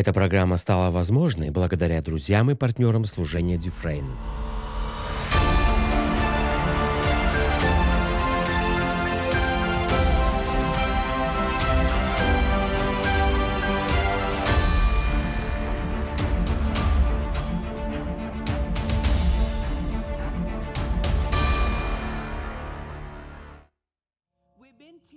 Эта программа стала возможной благодаря друзьям и партнерам служения Дюфрейн.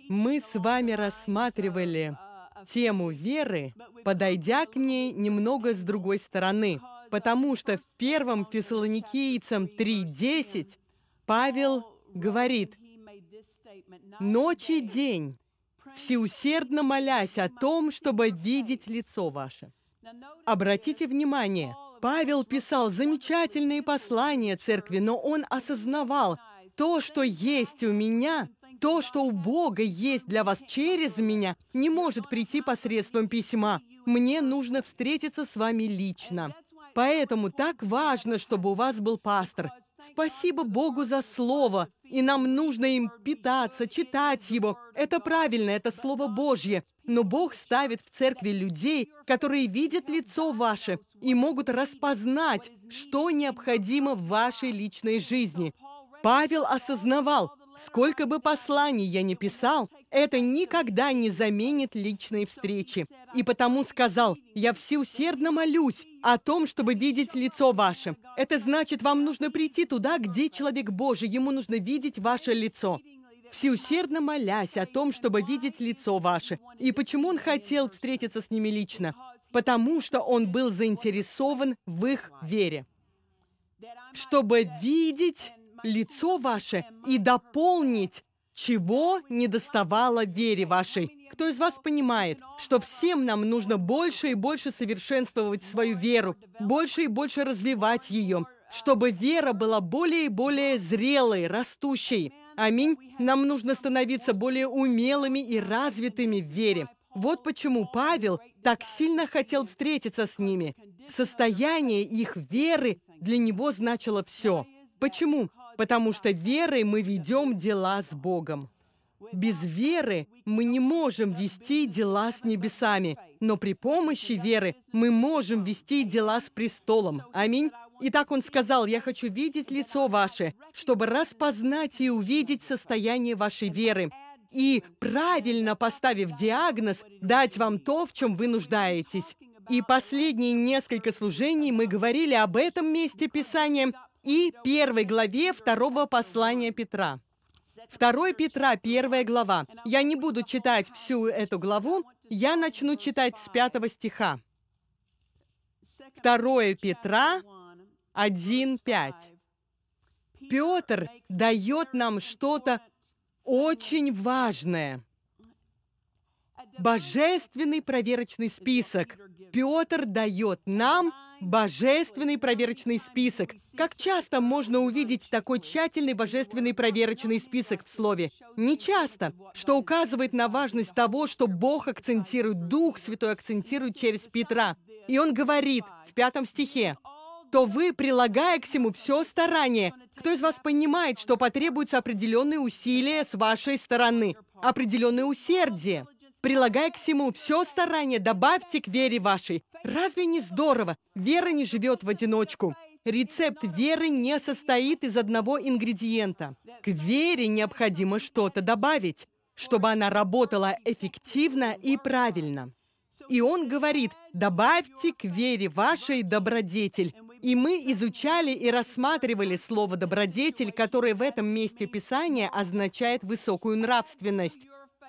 Мы с вами рассматривали тему веры, подойдя к ней немного с другой стороны, потому что в первом Фессалоникийцам 3.10 Павел говорит, «Ночь и день, всеусердно молясь о том, чтобы видеть лицо ваше». Обратите внимание, Павел писал замечательные послания церкви, но он осознавал, то, что есть у меня, то, что у Бога есть для вас через меня, не может прийти посредством письма. Мне нужно встретиться с вами лично. Поэтому так важно, чтобы у вас был пастор. Спасибо Богу за Слово, и нам нужно им питаться, читать его. Это правильно, это Слово Божье. Но Бог ставит в церкви людей, которые видят лицо ваше и могут распознать, что необходимо в вашей личной жизни. Павел осознавал, сколько бы посланий я ни писал, это никогда не заменит личной встречи. И потому сказал, я всеусердно молюсь о том, чтобы видеть лицо ваше. Это значит, вам нужно прийти туда, где человек Божий, ему нужно видеть ваше лицо всеусердно молясь о том, чтобы видеть лицо ваше. И почему он хотел встретиться с ними лично? Потому что он был заинтересован в их вере. Чтобы видеть лицо ваше и дополнить, чего не доставало вере вашей. Кто из вас понимает, что всем нам нужно больше и больше совершенствовать свою веру, больше и больше развивать ее, чтобы вера была более и более зрелой, растущей. Аминь. Нам нужно становиться более умелыми и развитыми в вере. Вот почему Павел так сильно хотел встретиться с ними. Состояние их веры для него значило все. Почему? потому что верой мы ведем дела с Богом. Без веры мы не можем вести дела с небесами, но при помощи веры мы можем вести дела с престолом. Аминь. Итак, он сказал, «Я хочу видеть лицо ваше, чтобы распознать и увидеть состояние вашей веры, и, правильно поставив диагноз, дать вам то, в чем вы нуждаетесь». И последние несколько служений мы говорили об этом месте Писания и первой главе второго послания Петра. 2 Петра, 1 глава. Я не буду читать всю эту главу, я начну читать с 5 стиха. 2 Петра 1.5. Петр дает нам что-то очень важное. Божественный проверочный список. Петр дает нам Божественный проверочный список. Как часто можно увидеть такой тщательный божественный проверочный список в слове? Не часто, что указывает на важность того, что Бог акцентирует, Дух Святой акцентирует через Петра. И он говорит в пятом стихе, то вы, прилагая к всему все старание, кто из вас понимает, что потребуются определенные усилия с вашей стороны, определенное усердие? Прилагая к всему все старание, добавьте к вере вашей. Разве не здорово? Вера не живет в одиночку. Рецепт веры не состоит из одного ингредиента. К вере необходимо что-то добавить, чтобы она работала эффективно и правильно. И он говорит, добавьте к вере вашей добродетель. И мы изучали и рассматривали слово «добродетель», которое в этом месте Писания означает высокую нравственность.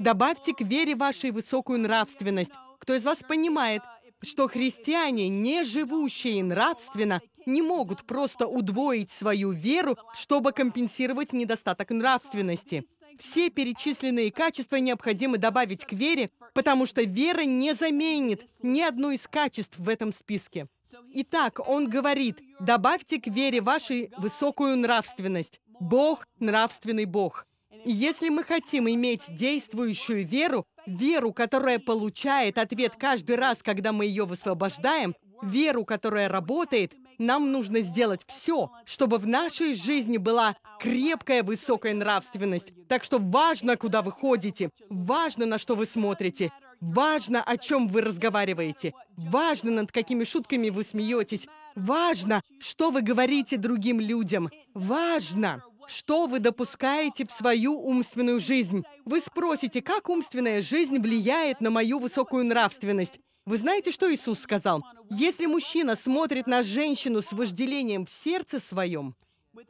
Добавьте к вере вашей высокую нравственность. Кто из вас понимает, что христиане, не живущие нравственно, не могут просто удвоить свою веру, чтобы компенсировать недостаток нравственности. Все перечисленные качества необходимо добавить к вере, потому что вера не заменит ни одно из качеств в этом списке. Итак, он говорит, добавьте к вере вашей высокую нравственность. Бог – нравственный Бог. Если мы хотим иметь действующую веру, веру, которая получает ответ каждый раз, когда мы ее высвобождаем, веру, которая работает, нам нужно сделать все, чтобы в нашей жизни была крепкая высокая нравственность. Так что важно, куда вы ходите, важно, на что вы смотрите, важно, о чем вы разговариваете, важно, над какими шутками вы смеетесь, важно, что вы говорите другим людям, важно что вы допускаете в свою умственную жизнь. Вы спросите, как умственная жизнь влияет на мою высокую нравственность. Вы знаете, что Иисус сказал? Если мужчина смотрит на женщину с вожделением в сердце своем,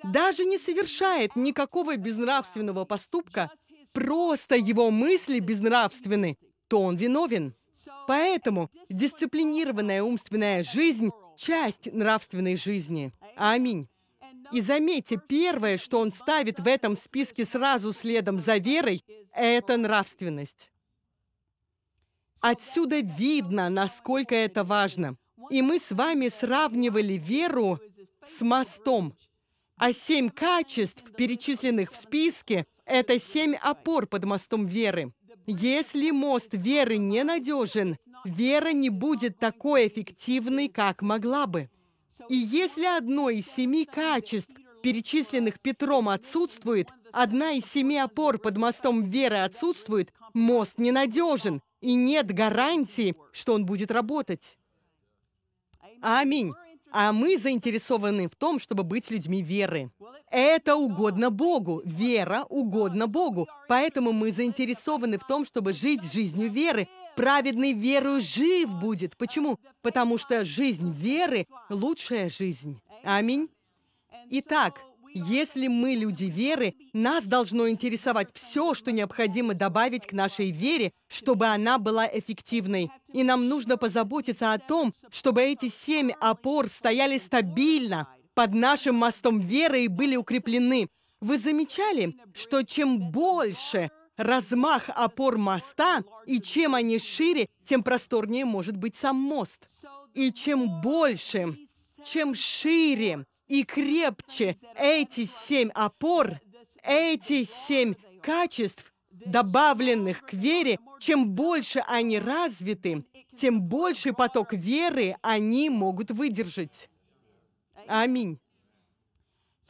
даже не совершает никакого безнравственного поступка, просто его мысли безнравственны, то он виновен. Поэтому дисциплинированная умственная жизнь – часть нравственной жизни. Аминь. И заметьте, первое, что он ставит в этом списке сразу следом за верой, это нравственность. Отсюда видно, насколько это важно. И мы с вами сравнивали веру с мостом. А семь качеств, перечисленных в списке, это семь опор под мостом веры. Если мост веры ненадежен, вера не будет такой эффективной, как могла бы. И если одно из семи качеств, перечисленных Петром, отсутствует, одна из семи опор под мостом веры отсутствует, мост ненадежен, и нет гарантии, что он будет работать. Аминь а мы заинтересованы в том, чтобы быть людьми веры. Это угодно Богу, вера угодно Богу. Поэтому мы заинтересованы в том, чтобы жить жизнью веры. Праведный верою жив будет. Почему? Потому что жизнь веры – лучшая жизнь. Аминь. Итак, если мы люди веры, нас должно интересовать все, что необходимо добавить к нашей вере, чтобы она была эффективной. И нам нужно позаботиться о том, чтобы эти семь опор стояли стабильно под нашим мостом веры и были укреплены. Вы замечали, что чем больше размах опор моста, и чем они шире, тем просторнее может быть сам мост. И чем больше чем шире и крепче эти семь опор, эти семь качеств, добавленных к вере, чем больше они развиты, тем больше поток веры они могут выдержать. Аминь.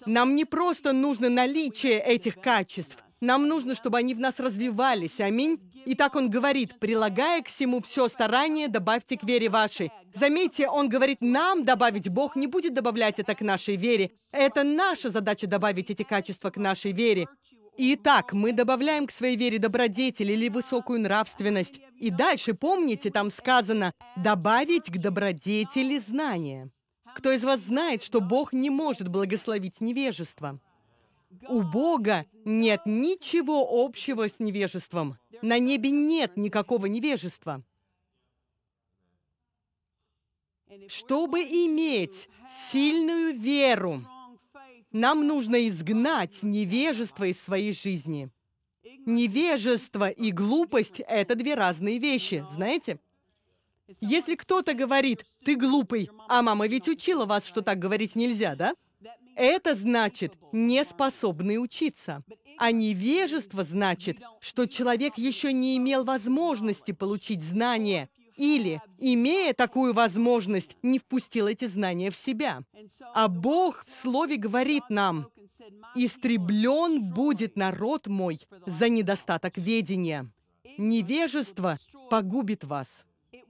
Нам не просто нужно наличие этих качеств, нам нужно, чтобы они в нас развивались. Аминь. И так он говорит, прилагая к всему все старание, добавьте к вере вашей. Заметьте, он говорит, нам добавить Бог не будет добавлять это к нашей вере. Это наша задача добавить эти качества к нашей вере. Итак, мы добавляем к своей вере добродетель или высокую нравственность. И дальше, помните, там сказано «добавить к добродетели знания». Кто из вас знает, что Бог не может благословить невежество? У Бога нет ничего общего с невежеством. На небе нет никакого невежества. Чтобы иметь сильную веру, нам нужно изгнать невежество из своей жизни. Невежество и глупость – это две разные вещи, знаете? Если кто-то говорит «ты глупый», а мама ведь учила вас, что так говорить нельзя, да? Это значит «не способный учиться». А невежество значит, что человек еще не имел возможности получить знания или, имея такую возможность, не впустил эти знания в себя. А Бог в Слове говорит нам, «Истреблен будет народ мой за недостаток ведения». Невежество погубит вас.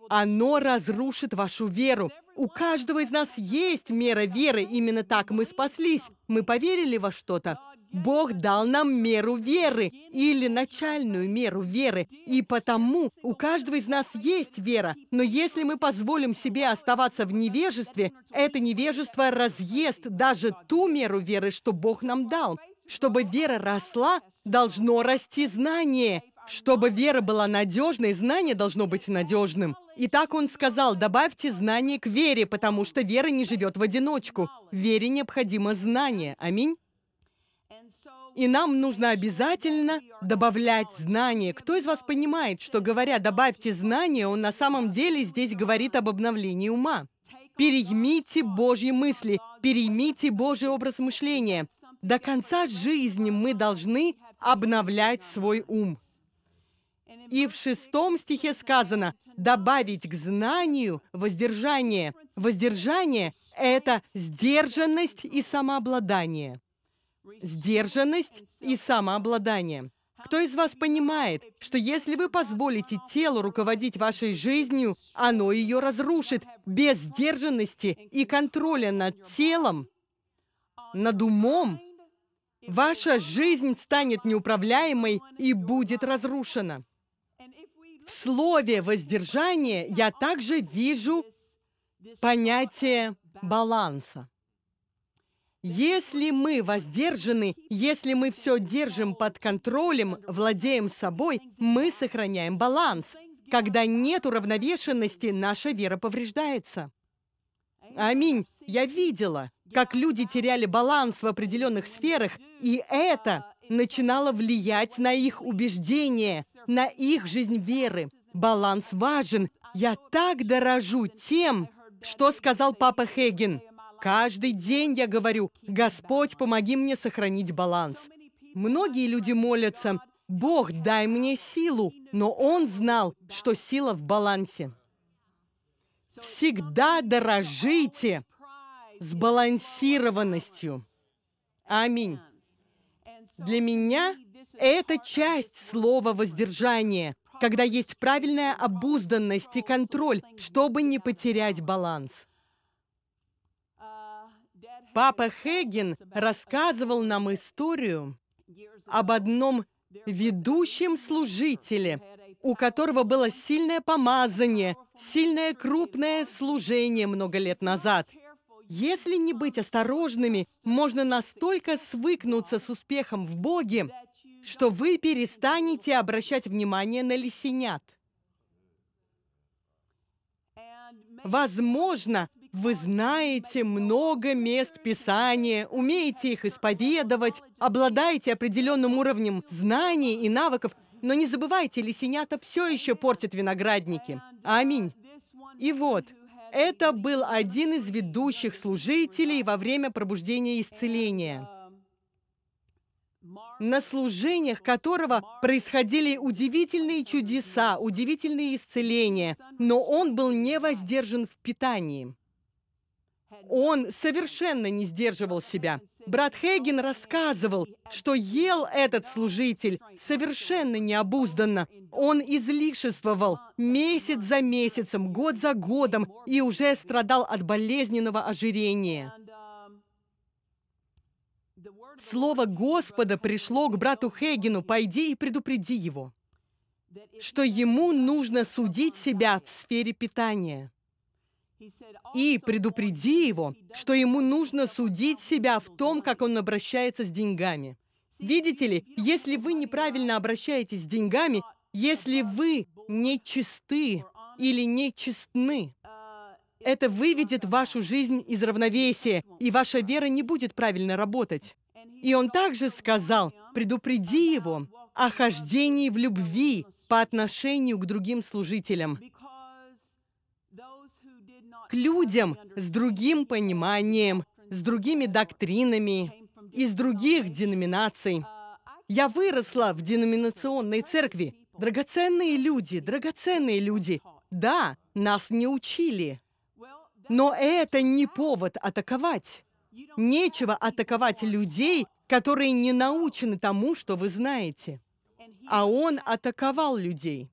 Оно разрушит вашу веру. У каждого из нас есть мера веры. Именно так мы спаслись. Мы поверили во что-то. Бог дал нам меру веры или начальную меру веры. И потому у каждого из нас есть вера. Но если мы позволим себе оставаться в невежестве, это невежество разъест даже ту меру веры, что Бог нам дал. Чтобы вера росла, должно расти знание. Чтобы вера была надежной, знание должно быть надежным. И так он сказал, добавьте знание к вере, потому что вера не живет в одиночку. Вере необходимо знание. Аминь. И нам нужно обязательно добавлять знание. Кто из вас понимает, что говоря «добавьте знание», он на самом деле здесь говорит об обновлении ума? Переймите Божьи мысли, переймите Божий образ мышления. До конца жизни мы должны обновлять свой ум. И в шестом стихе сказано «добавить к знанию воздержание». Воздержание – это сдержанность и самообладание. Сдержанность и самообладание. Кто из вас понимает, что если вы позволите телу руководить вашей жизнью, оно ее разрушит без сдержанности и контроля над телом, над умом? Ваша жизнь станет неуправляемой и будет разрушена. В слове «воздержание» я также вижу понятие баланса. Если мы воздержаны, если мы все держим под контролем, владеем собой, мы сохраняем баланс. Когда нет уравновешенности, наша вера повреждается. Аминь. Я видела, как люди теряли баланс в определенных сферах, и это начинало влиять на их убеждения, на их жизнь веры. Баланс важен. Я так дорожу тем, что сказал папа Хеген. Каждый день я говорю, «Господь, помоги мне сохранить баланс». Многие люди молятся, «Бог, дай мне силу», но он знал, что сила в балансе. Всегда дорожите сбалансированностью. Аминь. Для меня это часть слова «воздержание», когда есть правильная обузданность и контроль, чтобы не потерять баланс. Папа Хеген рассказывал нам историю об одном ведущем служителе, у которого было сильное помазание, сильное крупное служение много лет назад. Если не быть осторожными, можно настолько свыкнуться с успехом в Боге, что вы перестанете обращать внимание на лисенят. Возможно, вы знаете много мест Писания, умеете их исповедовать, обладаете определенным уровнем знаний и навыков, но не забывайте, лисенята все еще портят виноградники. Аминь. И вот, это был один из ведущих служителей во время пробуждения исцеления на служениях которого происходили удивительные чудеса, удивительные исцеления, но он был не воздержан в питании. Он совершенно не сдерживал себя. Брат Хейген рассказывал, что ел этот служитель совершенно необузданно. Он излишествовал месяц за месяцем, год за годом и уже страдал от болезненного ожирения. Слово Господа пришло к брату Хейгену, пойди и предупреди его, что ему нужно судить себя в сфере питания. И предупреди его, что ему нужно судить себя в том, как он обращается с деньгами. Видите ли, если вы неправильно обращаетесь с деньгами, если вы нечисты или нечестны, это выведет вашу жизнь из равновесия, и ваша вера не будет правильно работать. И он также сказал, предупреди его о хождении в любви по отношению к другим служителям, к людям с другим пониманием, с другими доктринами, из других деноминаций. Я выросла в деноминационной церкви. Драгоценные люди, драгоценные люди. Да, нас не учили. Но это не повод атаковать. Нечего атаковать людей, которые не научены тому, что вы знаете. А он атаковал людей.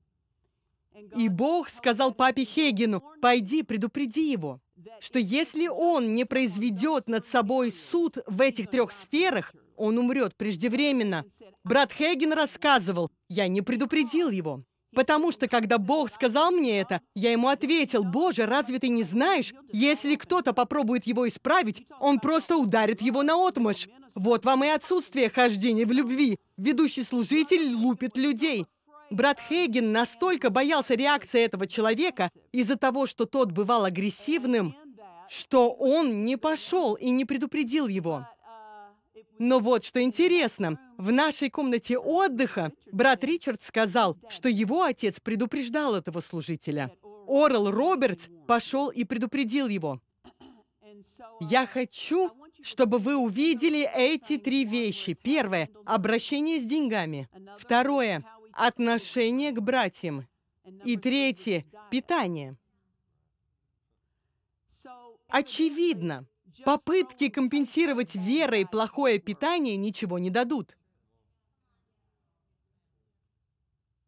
И Бог сказал папе Хегину, «Пойди, предупреди его, что если он не произведет над собой суд в этих трех сферах, он умрет преждевременно». Брат Хеген рассказывал, «Я не предупредил его». Потому что, когда Бог сказал мне это, я ему ответил, «Боже, разве ты не знаешь? Если кто-то попробует его исправить, он просто ударит его на отмышь. Вот вам и отсутствие хождения в любви. Ведущий служитель лупит людей». Брат Хейген настолько боялся реакции этого человека из-за того, что тот бывал агрессивным, что он не пошел и не предупредил его. Но вот что интересно. В нашей комнате отдыха брат Ричард сказал, что его отец предупреждал этого служителя. Орел Робертс пошел и предупредил его. Я хочу, чтобы вы увидели эти три вещи. Первое – обращение с деньгами. Второе – отношение к братьям. И третье – питание. Очевидно, Попытки компенсировать верой плохое питание ничего не дадут.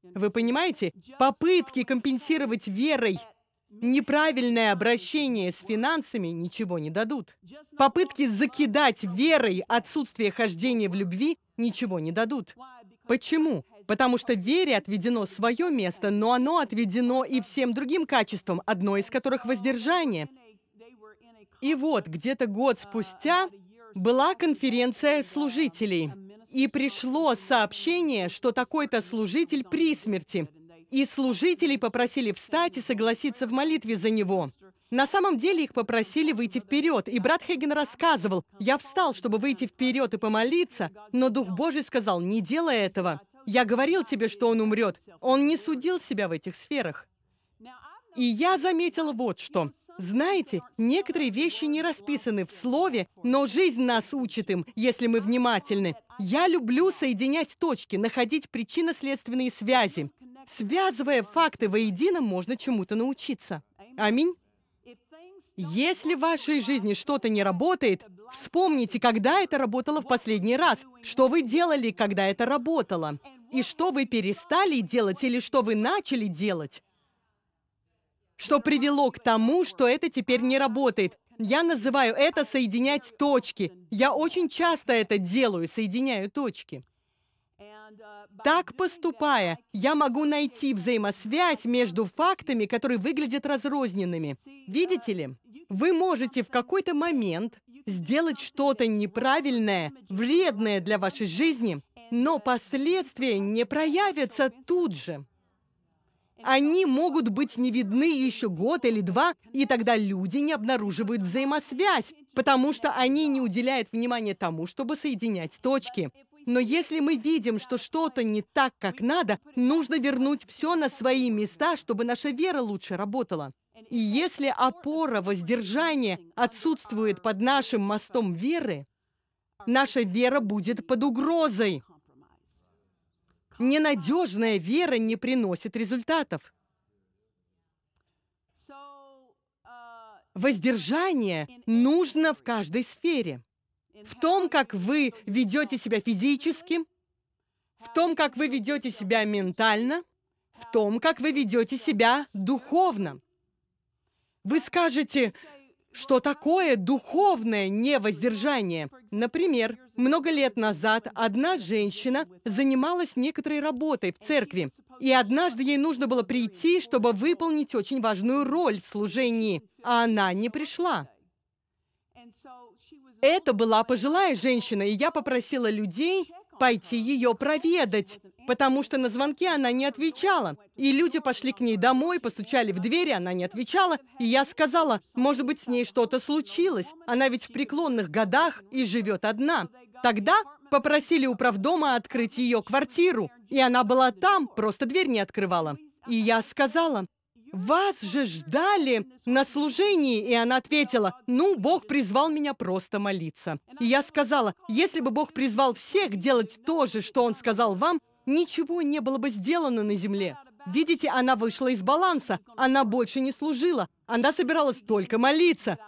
Вы понимаете? Попытки компенсировать верой неправильное обращение с финансами ничего не дадут. Попытки закидать верой отсутствие хождения в любви ничего не дадут. Почему? Потому что вере отведено свое место, но оно отведено и всем другим качествам, одно из которых — воздержание — и вот, где-то год спустя была конференция служителей, и пришло сообщение, что такой-то служитель при смерти. И служители попросили встать и согласиться в молитве за него. На самом деле их попросили выйти вперед, и брат Хеген рассказывал, «Я встал, чтобы выйти вперед и помолиться, но Дух Божий сказал, не делай этого. Я говорил тебе, что он умрет. Он не судил себя в этих сферах». И я заметила вот что. Знаете, некоторые вещи не расписаны в слове, но жизнь нас учит им, если мы внимательны. Я люблю соединять точки, находить причинно-следственные связи. Связывая факты воедино, можно чему-то научиться. Аминь. Если в вашей жизни что-то не работает, вспомните, когда это работало в последний раз, что вы делали, когда это работало, и что вы перестали делать или что вы начали делать что привело к тому, что это теперь не работает. Я называю это соединять точки. Я очень часто это делаю, соединяю точки. Так поступая, я могу найти взаимосвязь между фактами, которые выглядят разрозненными. Видите ли, вы можете в какой-то момент сделать что-то неправильное, вредное для вашей жизни, но последствия не проявятся тут же. Они могут быть не видны еще год или два, и тогда люди не обнаруживают взаимосвязь, потому что они не уделяют внимания тому, чтобы соединять точки. Но если мы видим, что что-то не так, как надо, нужно вернуть все на свои места, чтобы наша вера лучше работала. И если опора воздержания отсутствует под нашим мостом веры, наша вера будет под угрозой. Ненадежная вера не приносит результатов. Uh, Воздержание нужно в каждой сфере. В том, как вы ведете себя физически, в том, как вы ведете себя ментально, в том, как вы ведете себя духовно. Вы скажете, что такое духовное невоздержание? Например, много лет назад одна женщина занималась некоторой работой в церкви, и однажды ей нужно было прийти, чтобы выполнить очень важную роль в служении, а она не пришла. Это была пожилая женщина, и я попросила людей пойти ее проведать, потому что на звонки она не отвечала. И люди пошли к ней домой, постучали в двери, она не отвечала. И я сказала, может быть, с ней что-то случилось. Она ведь в преклонных годах и живет одна. Тогда попросили у правдома открыть ее квартиру. И она была там, просто дверь не открывала. И я сказала, «Вас же ждали на служении!» И она ответила, «Ну, Бог призвал меня просто молиться». И я сказала, «Если бы Бог призвал всех делать то же, что Он сказал вам, ничего не было бы сделано на земле. Видите, она вышла из баланса, она больше не служила, она собиралась только молиться.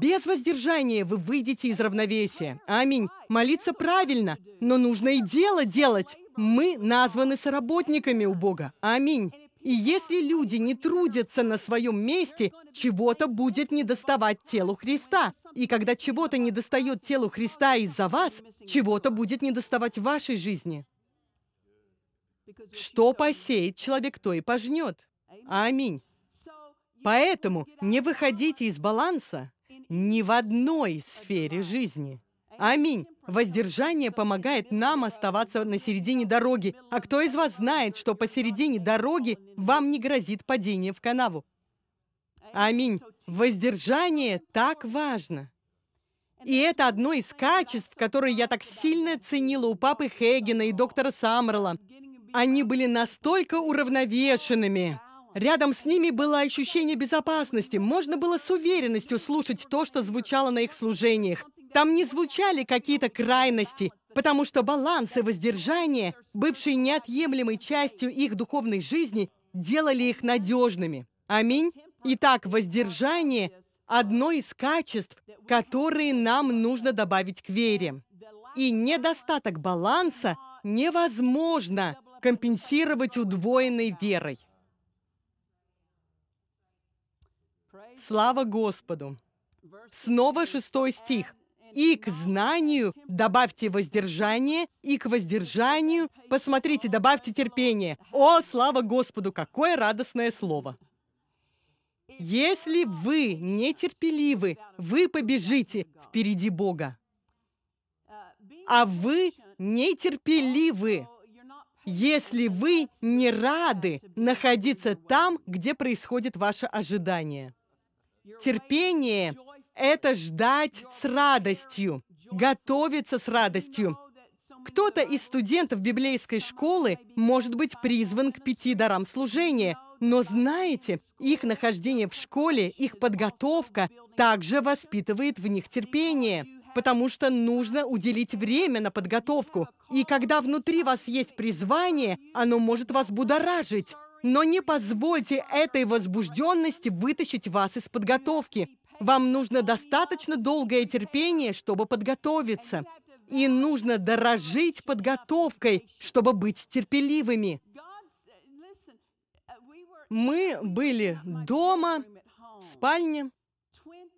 Без воздержания вы выйдете из равновесия. Аминь. Молиться правильно, но нужно и дело делать. Мы названы соработниками у Бога. Аминь. И если люди не трудятся на своем месте, чего-то будет недоставать телу Христа. И когда чего-то недостает телу Христа из-за вас, чего-то будет недоставать в вашей жизни. Что посеет человек, то и пожнет. Аминь. Поэтому не выходите из баланса ни в одной сфере жизни. Аминь. Воздержание помогает нам оставаться на середине дороги. А кто из вас знает, что посередине дороги вам не грозит падение в канаву? Аминь. Воздержание так важно. И это одно из качеств, которые я так сильно ценила у папы Хейгена и доктора Саммерла. Они были настолько уравновешенными. Рядом с ними было ощущение безопасности. Можно было с уверенностью слушать то, что звучало на их служениях. Там не звучали какие-то крайности, потому что баланс и воздержание, бывшие неотъемлемой частью их духовной жизни, делали их надежными. Аминь. Итак, воздержание – одно из качеств, которые нам нужно добавить к вере. И недостаток баланса невозможно компенсировать удвоенной верой. Слава Господу! Снова шестой стих. «И к знанию добавьте воздержание, и к воздержанию, посмотрите, добавьте терпение». О, слава Господу, какое радостное слово! Если вы нетерпеливы, вы побежите впереди Бога. А вы нетерпеливы если вы не рады находиться там, где происходит ваше ожидание. Терпение — это ждать с радостью, готовиться с радостью. Кто-то из студентов библейской школы может быть призван к пяти дарам служения, но знаете, их нахождение в школе, их подготовка также воспитывает в них терпение потому что нужно уделить время на подготовку. И когда внутри вас есть призвание, оно может вас будоражить. Но не позвольте этой возбужденности вытащить вас из подготовки. Вам нужно достаточно долгое терпение, чтобы подготовиться. И нужно дорожить подготовкой, чтобы быть терпеливыми. Мы были дома, в спальне,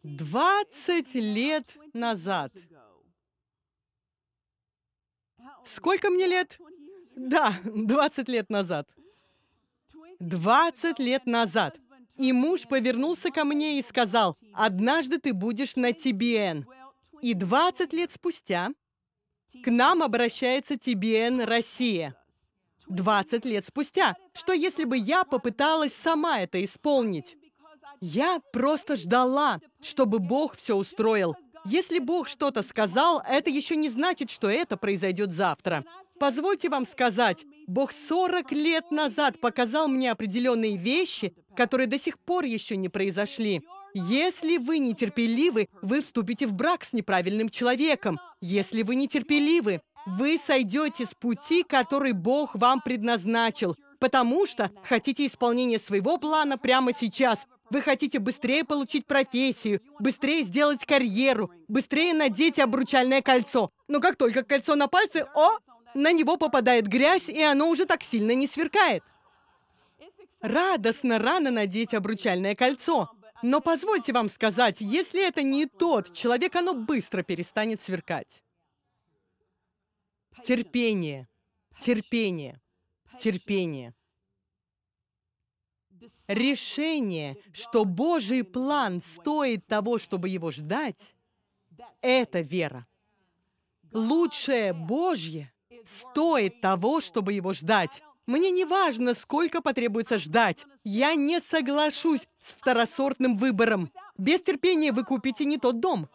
20 лет назад. Сколько мне лет? Да, 20 лет назад. 20 лет назад. И муж повернулся ко мне и сказал, «Однажды ты будешь на ТБН». И 20 лет спустя к нам обращается ТБН Россия. 20 лет спустя. Что если бы я попыталась сама это исполнить? Я просто ждала, чтобы Бог все устроил. Если Бог что-то сказал, это еще не значит, что это произойдет завтра. Позвольте вам сказать, Бог 40 лет назад показал мне определенные вещи, которые до сих пор еще не произошли. Если вы нетерпеливы, вы вступите в брак с неправильным человеком. Если вы нетерпеливы, вы сойдете с пути, который Бог вам предназначил, потому что хотите исполнения своего плана прямо сейчас, вы хотите быстрее получить профессию, быстрее сделать карьеру, быстрее надеть обручальное кольцо. Но как только кольцо на пальце, о, на него попадает грязь, и оно уже так сильно не сверкает. Радостно рано надеть обручальное кольцо. Но позвольте вам сказать, если это не тот человек, оно быстро перестанет сверкать. Терпение, терпение, терпение решение, что Божий план стоит того, чтобы его ждать, это вера. Лучшее Божье стоит того, чтобы его ждать. Мне не важно, сколько потребуется ждать. Я не соглашусь с второсортным выбором. Без терпения вы купите не тот дом.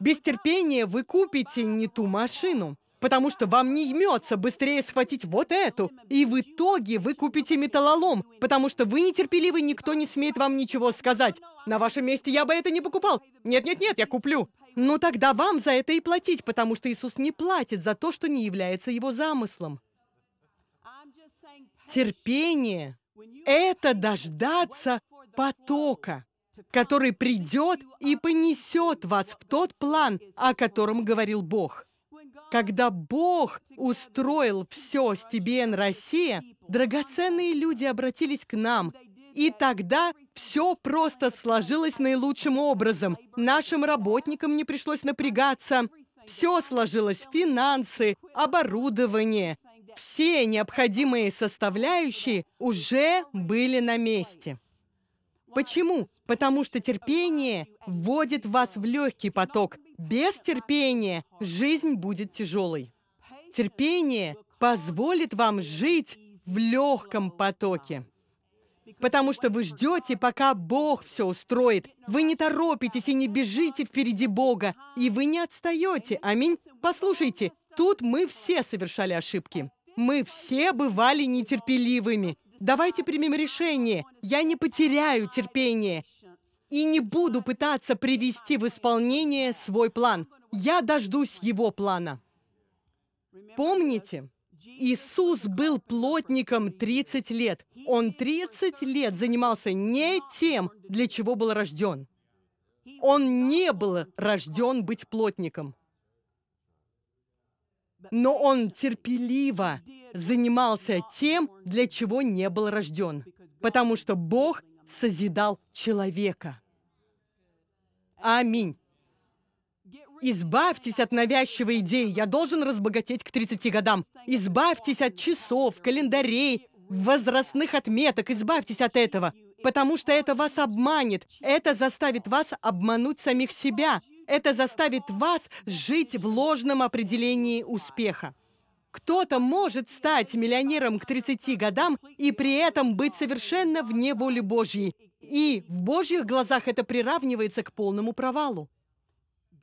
Без терпения вы купите не ту машину потому что вам не имется быстрее схватить вот эту. И в итоге вы купите металлолом, потому что вы нетерпеливы, никто не смеет вам ничего сказать. На вашем месте я бы это не покупал. Нет-нет-нет, я куплю. Ну тогда вам за это и платить, потому что Иисус не платит за то, что не является его замыслом. Терпение — это дождаться потока, который придет и понесет вас в тот план, о котором говорил Бог. Когда Бог устроил все с TBN Россия, драгоценные люди обратились к нам, и тогда все просто сложилось наилучшим образом. Нашим работникам не пришлось напрягаться. Все сложилось – финансы, оборудование. Все необходимые составляющие уже были на месте. Почему? Потому что терпение вводит вас в легкий поток. Без терпения жизнь будет тяжелой. Терпение позволит вам жить в легком потоке. Потому что вы ждете, пока Бог все устроит. Вы не торопитесь и не бежите впереди Бога. И вы не отстаете. Аминь. Послушайте, тут мы все совершали ошибки. Мы все бывали нетерпеливыми. Давайте примем решение. Я не потеряю терпение и не буду пытаться привести в исполнение свой план. Я дождусь его плана. Помните, Иисус был плотником 30 лет. Он 30 лет занимался не тем, для чего был рожден. Он не был рожден быть плотником но он терпеливо занимался тем, для чего не был рожден, потому что Бог созидал человека. Аминь. Избавьтесь от навязчивой идеи «я должен разбогатеть к 30 годам». Избавьтесь от часов, календарей, возрастных отметок. Избавьтесь от этого, потому что это вас обманет. Это заставит вас обмануть самих себя. Это заставит вас жить в ложном определении успеха. Кто-то может стать миллионером к 30 годам и при этом быть совершенно вне воли Божьей. И в Божьих глазах это приравнивается к полному провалу.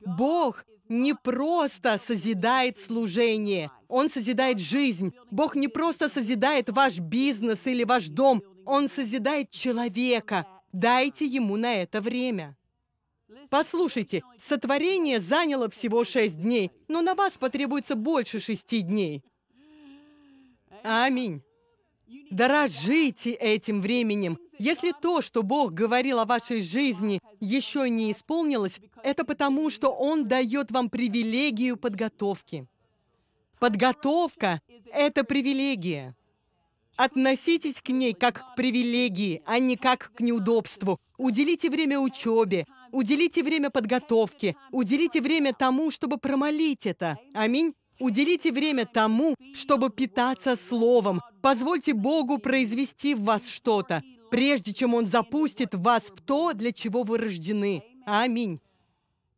Бог не просто созидает служение, Он созидает жизнь. Бог не просто созидает ваш бизнес или ваш дом, Он созидает человека. Дайте Ему на это время. Послушайте, сотворение заняло всего шесть дней, но на вас потребуется больше шести дней. Аминь. Дорожите этим временем. Если то, что Бог говорил о вашей жизни, еще не исполнилось, это потому, что Он дает вам привилегию подготовки. Подготовка – это привилегия. Относитесь к ней как к привилегии, а не как к неудобству. Уделите время учебе, Уделите время подготовке. Уделите время тому, чтобы промолить это. Аминь. Уделите время тому, чтобы питаться Словом. Позвольте Богу произвести в вас что-то, прежде чем Он запустит вас в то, для чего вы рождены. Аминь.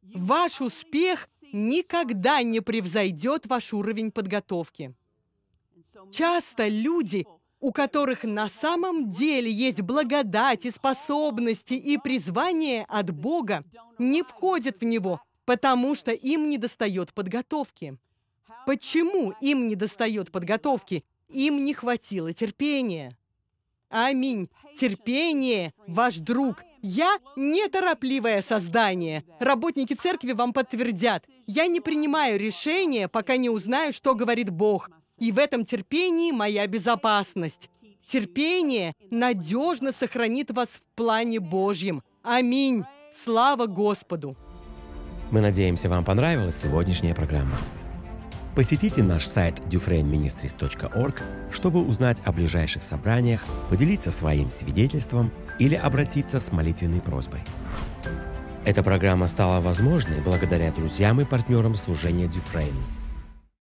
Ваш успех никогда не превзойдет ваш уровень подготовки. Часто люди у которых на самом деле есть благодать и способности и призвание от Бога, не входят в него, потому что им недостает подготовки. Почему им недостает подготовки? Им не хватило терпения. Аминь. Терпение – ваш друг. Я – неторопливое создание. Работники церкви вам подтвердят. Я не принимаю решения, пока не узнаю, что говорит Бог. И в этом терпении моя безопасность. Терпение надежно сохранит вас в плане Божьем. Аминь. Слава Господу! Мы надеемся, вам понравилась сегодняшняя программа. Посетите наш сайт dufrainministries.org, чтобы узнать о ближайших собраниях, поделиться своим свидетельством или обратиться с молитвенной просьбой. Эта программа стала возможной благодаря друзьям и партнерам служения Дюфрейн –